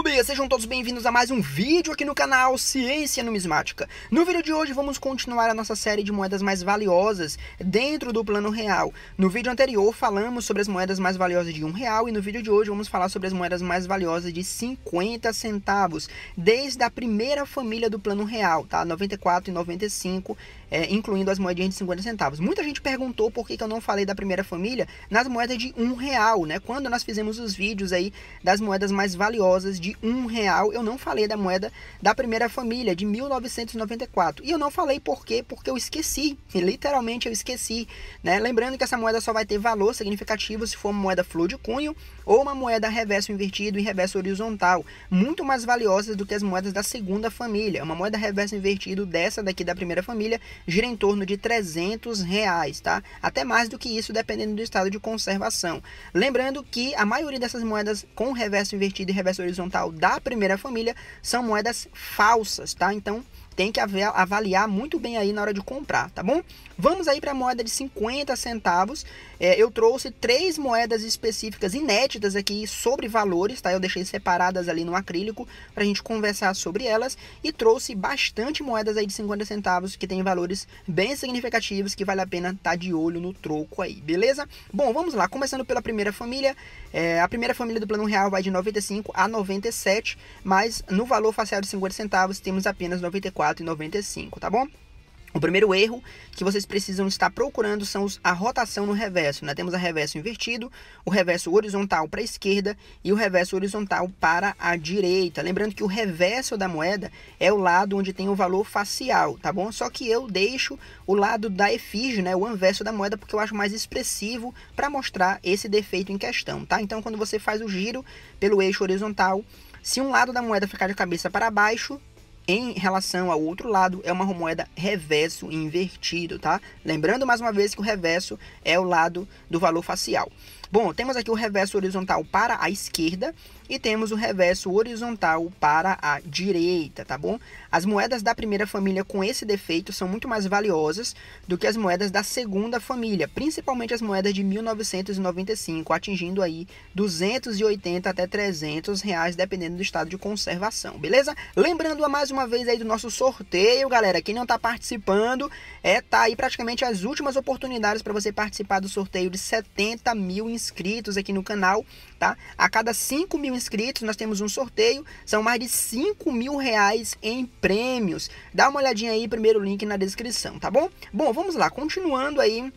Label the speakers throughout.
Speaker 1: YouTube! Sejam todos bem-vindos a mais um vídeo aqui no canal Ciência Numismática. No vídeo de hoje vamos continuar a nossa série de moedas mais valiosas dentro do plano real. No vídeo anterior falamos sobre as moedas mais valiosas de um real e no vídeo de hoje vamos falar sobre as moedas mais valiosas de 50 centavos, desde a primeira família do plano real, tá? 94 e 95 é, incluindo as moedinhas de 50 centavos. Muita gente perguntou por que, que eu não falei da primeira família nas moedas de um real, né? Quando nós fizemos os vídeos aí das moedas mais valiosas de um real, eu não falei da moeda da primeira família de 1994. E eu não falei por quê? Porque eu esqueci, literalmente eu esqueci, né? Lembrando que essa moeda só vai ter valor significativo se for uma moeda flor de cunho ou uma moeda reverso invertido e reverso horizontal, muito mais valiosas do que as moedas da segunda família. Uma moeda reverso invertido dessa daqui da primeira família gira em torno de 300 reais, tá? Até mais do que isso, dependendo do estado de conservação. Lembrando que a maioria dessas moedas com reverso invertido e reverso horizontal da primeira família são moedas falsas, tá? Então tem que avaliar muito bem aí na hora de comprar, tá bom? Vamos aí para a moeda de 50 centavos. É, eu trouxe três moedas específicas inéditas aqui sobre valores, tá? Eu deixei separadas ali no acrílico para a gente conversar sobre elas e trouxe bastante moedas aí de 50 centavos que tem valores bem significativos que vale a pena estar tá de olho no troco aí, beleza? Bom, vamos lá. Começando pela primeira família, é, a primeira família do plano real vai de 95 a 97, mas no valor facial de 50 centavos temos apenas 94 4,95, tá bom? O primeiro erro que vocês precisam estar procurando são os, a rotação no reverso. Né? Temos a reverso invertido, o reverso horizontal para a esquerda e o reverso horizontal para a direita. Lembrando que o reverso da moeda é o lado onde tem o valor facial, tá bom? Só que eu deixo o lado da efígie, né? o anverso da moeda, porque eu acho mais expressivo para mostrar esse defeito em questão, tá? Então, quando você faz o giro pelo eixo horizontal, se um lado da moeda ficar de cabeça para baixo, em relação ao outro lado, é uma moeda reverso invertido, tá? Lembrando mais uma vez que o reverso é o lado do valor facial. Bom, temos aqui o reverso horizontal para a esquerda e temos o reverso horizontal para a direita, tá bom? As moedas da primeira família com esse defeito são muito mais valiosas do que as moedas da segunda família, principalmente as moedas de 1995, atingindo aí 280 até 300 reais, dependendo do estado de conservação, beleza? Lembrando a mais uma uma vez aí do nosso sorteio, galera. Quem não tá participando, é tá aí praticamente as últimas oportunidades para você participar do sorteio de 70 mil inscritos aqui no canal, tá? A cada 5 mil inscritos nós temos um sorteio, são mais de 5 mil reais em prêmios. Dá uma olhadinha aí, primeiro link na descrição, tá bom? Bom, vamos lá, continuando aí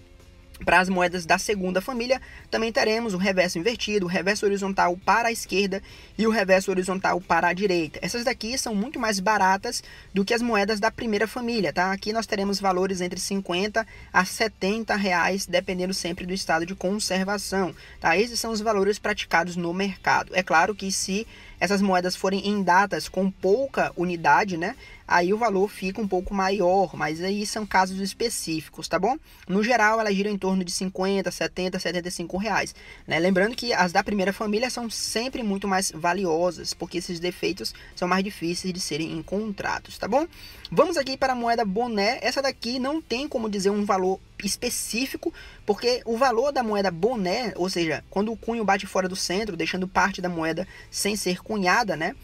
Speaker 1: para as moedas da segunda família, também teremos o reverso invertido, o reverso horizontal para a esquerda e o reverso horizontal para a direita. Essas daqui são muito mais baratas do que as moedas da primeira família, tá? Aqui nós teremos valores entre 50 a 70 reais, dependendo sempre do estado de conservação, tá? Esses são os valores praticados no mercado. É claro que se essas moedas forem em datas com pouca unidade, né? Aí o valor fica um pouco maior, mas aí são casos específicos, tá bom? No geral, ela gira em torno de 50, 70, 75 reais. Né? Lembrando que as da primeira família são sempre muito mais valiosas, porque esses defeitos são mais difíceis de serem encontrados, tá bom? Vamos aqui para a moeda boné. Essa daqui não tem como dizer um valor específico, porque o valor da moeda boné, ou seja, quando o cunho bate fora do centro, deixando parte da moeda sem ser cunhada, né?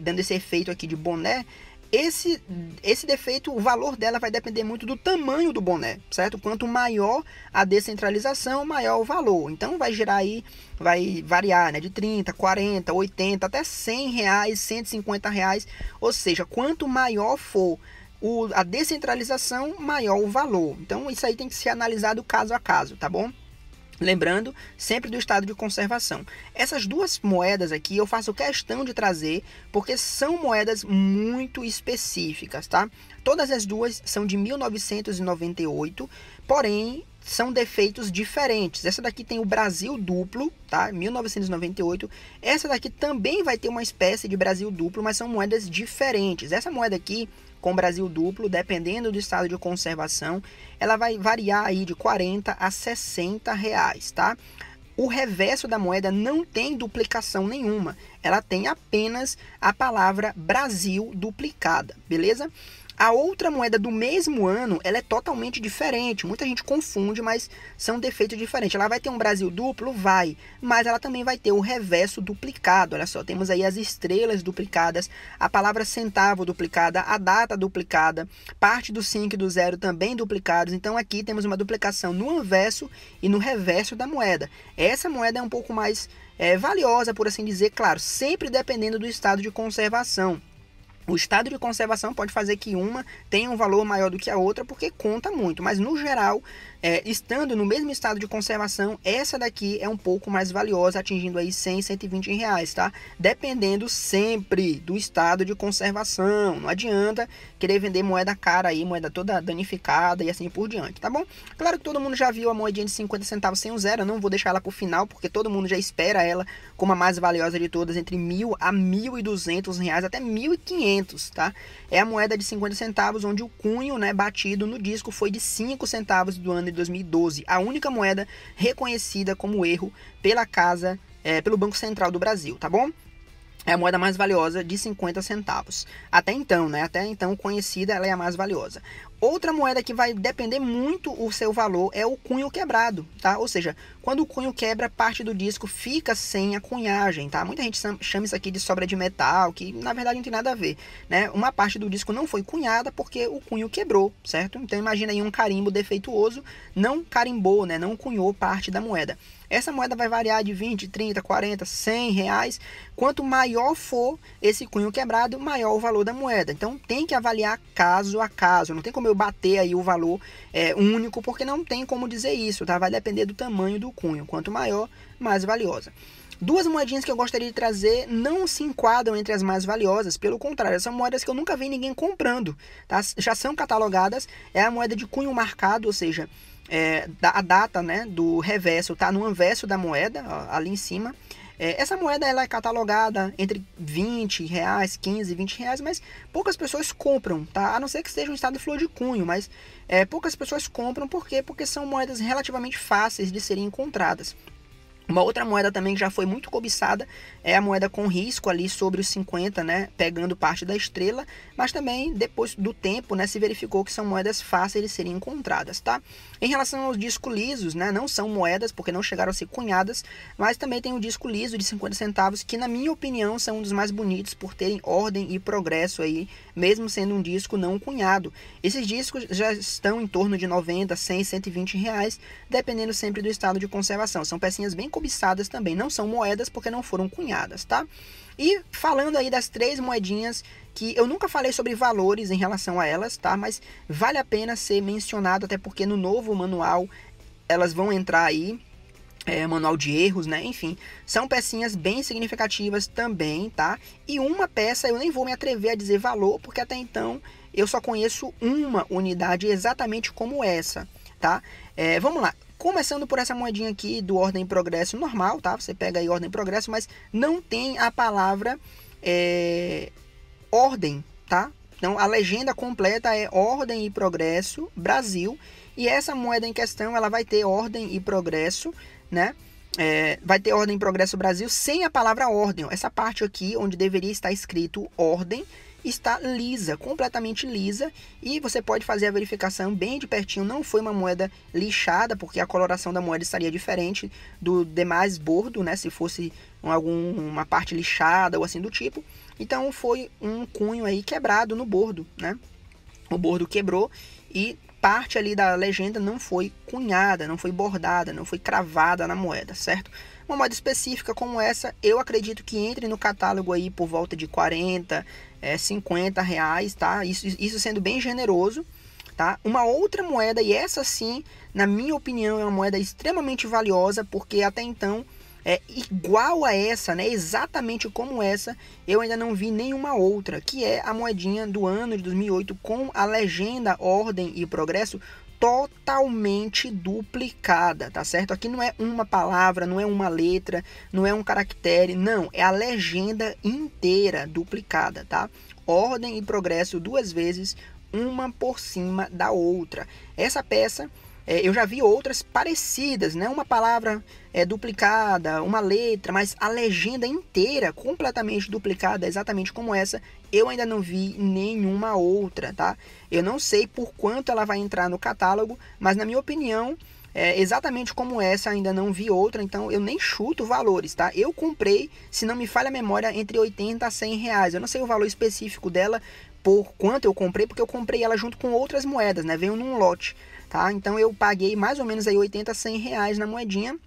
Speaker 1: Dando esse efeito aqui de boné, esse, esse defeito, o valor dela vai depender muito do tamanho do boné, certo? Quanto maior a descentralização, maior o valor. Então vai gerar aí, vai variar né, de 30, 40, 80, até 100 reais, 150 reais. Ou seja, quanto maior for o, a descentralização, maior o valor. Então isso aí tem que ser analisado caso a caso, tá bom? Lembrando sempre do estado de conservação. Essas duas moedas aqui eu faço questão de trazer porque são moedas muito específicas, tá? Todas as duas são de 1998, porém são defeitos diferentes. Essa daqui tem o Brasil duplo, tá? 1998. Essa daqui também vai ter uma espécie de Brasil duplo, mas são moedas diferentes. Essa moeda aqui com Brasil duplo, dependendo do estado de conservação, ela vai variar aí de 40 a 60 reais, tá? O reverso da moeda não tem duplicação nenhuma, ela tem apenas a palavra Brasil duplicada, beleza? A outra moeda do mesmo ano, ela é totalmente diferente. Muita gente confunde, mas são defeitos diferentes. Ela vai ter um Brasil duplo? Vai. Mas ela também vai ter o reverso duplicado. Olha só, temos aí as estrelas duplicadas, a palavra centavo duplicada, a data duplicada, parte do 5 e do zero também duplicados. Então aqui temos uma duplicação no anverso e no reverso da moeda. Essa moeda é um pouco mais é, valiosa, por assim dizer, claro, sempre dependendo do estado de conservação. O estado de conservação pode fazer que uma tenha um valor maior do que a outra, porque conta muito, mas no geral é, estando no mesmo estado de conservação, essa daqui é um pouco mais valiosa, atingindo aí 100, 120 reais, tá? Dependendo sempre do estado de conservação. Não adianta querer vender moeda cara aí, moeda toda danificada e assim por diante, tá bom? Claro que todo mundo já viu a moedinha de 50 centavos sem o zero, eu não vou deixar ela pro final, porque todo mundo já espera ela como a mais valiosa de todas, entre mil a mil e duzentos reais, até mil e quinhentos, tá? É a moeda de 50 centavos, onde o cunho, né, batido no disco foi de 5 centavos do ano de 2012, a única moeda reconhecida como erro pela casa, é, pelo Banco Central do Brasil, tá bom? É a moeda mais valiosa de 50 centavos. Até então, né? Até então conhecida, ela é a mais valiosa. Outra moeda que vai depender muito o seu valor é o cunho quebrado, tá? Ou seja, quando o cunho quebra, parte do disco fica sem a cunhagem, tá? Muita gente chama isso aqui de sobra de metal, que na verdade não tem nada a ver, né? Uma parte do disco não foi cunhada porque o cunho quebrou, certo? Então imagina aí um carimbo defeituoso, não carimbou, né? Não cunhou parte da moeda. Essa moeda vai variar de 20, 30, 40, 100 reais. Quanto maior for esse cunho quebrado, maior o valor da moeda. Então tem que avaliar caso a caso. Não tem como eu bater aí o valor é, único, porque não tem como dizer isso, tá? Vai depender do tamanho do cunho. Quanto maior, mais valiosa. Duas moedinhas que eu gostaria de trazer não se enquadram entre as mais valiosas, pelo contrário, são moedas que eu nunca vi ninguém comprando, tá? Já são catalogadas, é a moeda de cunho marcado, ou seja, é, a data né, do reverso está no anverso da moeda, ó, ali em cima. É, essa moeda ela é catalogada entre 20 reais, 15, 20 reais, mas poucas pessoas compram, tá? A não ser que esteja um estado de flor de cunho, mas é, poucas pessoas compram por quê? Porque são moedas relativamente fáceis de serem encontradas. Uma outra moeda também que já foi muito cobiçada é a moeda com risco ali sobre os 50, né, pegando parte da estrela, mas também depois do tempo, né, se verificou que são moedas fáceis de serem encontradas, tá? Em relação aos discos lisos, né, não são moedas porque não chegaram a ser cunhadas, mas também tem o disco liso de 50 centavos que na minha opinião são um dos mais bonitos por terem ordem e progresso aí, mesmo sendo um disco não cunhado. Esses discos já estão em torno de 90, 100, 120 reais, dependendo sempre do estado de conservação. São pecinhas bem cobiçadas também. Não são moedas porque não foram cunhadas, tá? E falando aí das três moedinhas que eu nunca falei sobre valores em relação a elas, tá? Mas vale a pena ser mencionado até porque no novo manual elas vão entrar aí é, manual de erros, né? Enfim, são pecinhas bem significativas também, tá? E uma peça eu nem vou me atrever a dizer valor, porque até então eu só conheço uma unidade exatamente como essa, tá? É, vamos lá. Começando por essa moedinha aqui do ordem progresso normal, tá? Você pega aí ordem progresso, mas não tem a palavra é, ordem, tá? Então a legenda completa é Ordem e Progresso Brasil e essa moeda em questão ela vai ter Ordem e Progresso, né? É, vai ter Ordem e Progresso Brasil sem a palavra ordem. Essa parte aqui onde deveria estar escrito ordem está lisa, completamente lisa, e você pode fazer a verificação bem de pertinho. Não foi uma moeda lixada, porque a coloração da moeda estaria diferente do demais bordo, né? Se fosse alguma parte lixada ou assim do tipo. Então foi um cunho aí quebrado no bordo, né? O bordo quebrou e parte ali da legenda não foi cunhada, não foi bordada, não foi cravada na moeda, certo? Uma moeda específica como essa, eu acredito que entre no catálogo aí por volta de 40, é, 50 reais, tá? Isso, isso sendo bem generoso, tá? Uma outra moeda, e essa sim, na minha opinião, é uma moeda extremamente valiosa, porque até então é igual a essa, né? Exatamente como essa, eu ainda não vi nenhuma outra, que é a moedinha do ano de 2008 com a legenda Ordem e Progresso totalmente duplicada, tá certo? Aqui não é uma palavra, não é uma letra, não é um caractere, não, é a legenda inteira duplicada, tá? Ordem e Progresso duas vezes, uma por cima da outra. Essa peça é, eu já vi outras parecidas, né? Uma palavra é, duplicada, uma letra, mas a legenda inteira completamente duplicada, exatamente como essa, eu ainda não vi nenhuma outra, tá? Eu não sei por quanto ela vai entrar no catálogo, mas na minha opinião, é, exatamente como essa, ainda não vi outra, então eu nem chuto valores, tá? Eu comprei, se não me falha a memória, entre 80 a 100 reais. Eu não sei o valor específico dela, por quanto eu comprei, porque eu comprei ela junto com outras moedas, né? Veio num lote tá? Então eu paguei mais ou menos aí 80, 100 reais na moedinha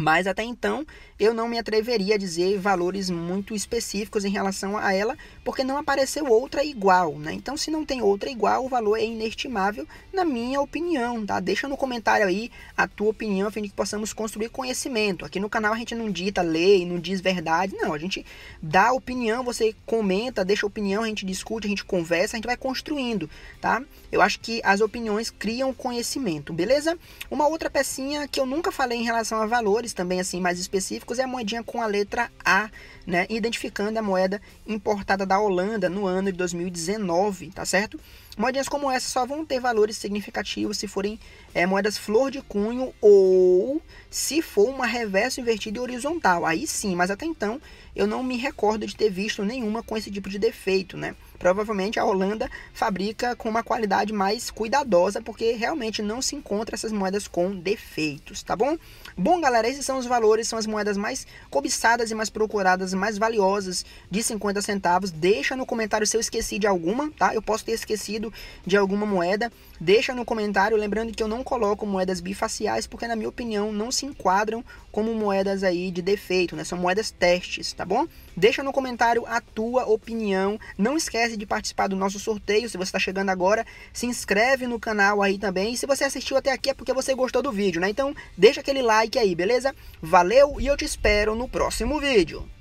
Speaker 1: mas até então eu não me atreveria a dizer valores muito específicos em relação a ela, porque não apareceu outra igual, né? Então, se não tem outra igual, o valor é inestimável, na minha opinião, tá? Deixa no comentário aí a tua opinião, a fim de que possamos construir conhecimento. Aqui no canal a gente não dita lei, não diz verdade, não. A gente dá opinião, você comenta, deixa opinião, a gente discute, a gente conversa, a gente vai construindo, tá? Eu acho que as opiniões criam conhecimento, beleza? Uma outra pecinha que eu nunca falei em relação a valores valores também assim mais específicos é a moedinha com a letra A, né, identificando a moeda importada da Holanda no ano de 2019, tá certo? Moedinhas como essa só vão ter valores significativos se forem é, moedas flor de cunho ou se for uma reverso invertida e horizontal. Aí sim, mas até então eu não me recordo de ter visto nenhuma com esse tipo de defeito, né? Provavelmente a Holanda fabrica com uma qualidade mais cuidadosa, porque realmente não se encontra essas moedas com defeitos, tá bom? Bom, galera, esses são os valores, são as moedas mais cobiçadas e mais procuradas, mais valiosas de 50 centavos. Deixa no comentário se eu esqueci de alguma, tá? Eu posso ter esquecido de alguma moeda. Deixa no comentário, lembrando que eu não coloco moedas bifaciais, porque na minha opinião não se enquadram como moedas aí de defeito, né? São moedas testes, tá bom? Deixa no comentário a tua opinião. Não esquece de participar do nosso sorteio. Se você está chegando agora, se inscreve no canal aí também. E se você assistiu até aqui é porque você gostou do vídeo, né? Então deixa aquele like aí, beleza? Valeu e eu te espero no próximo vídeo.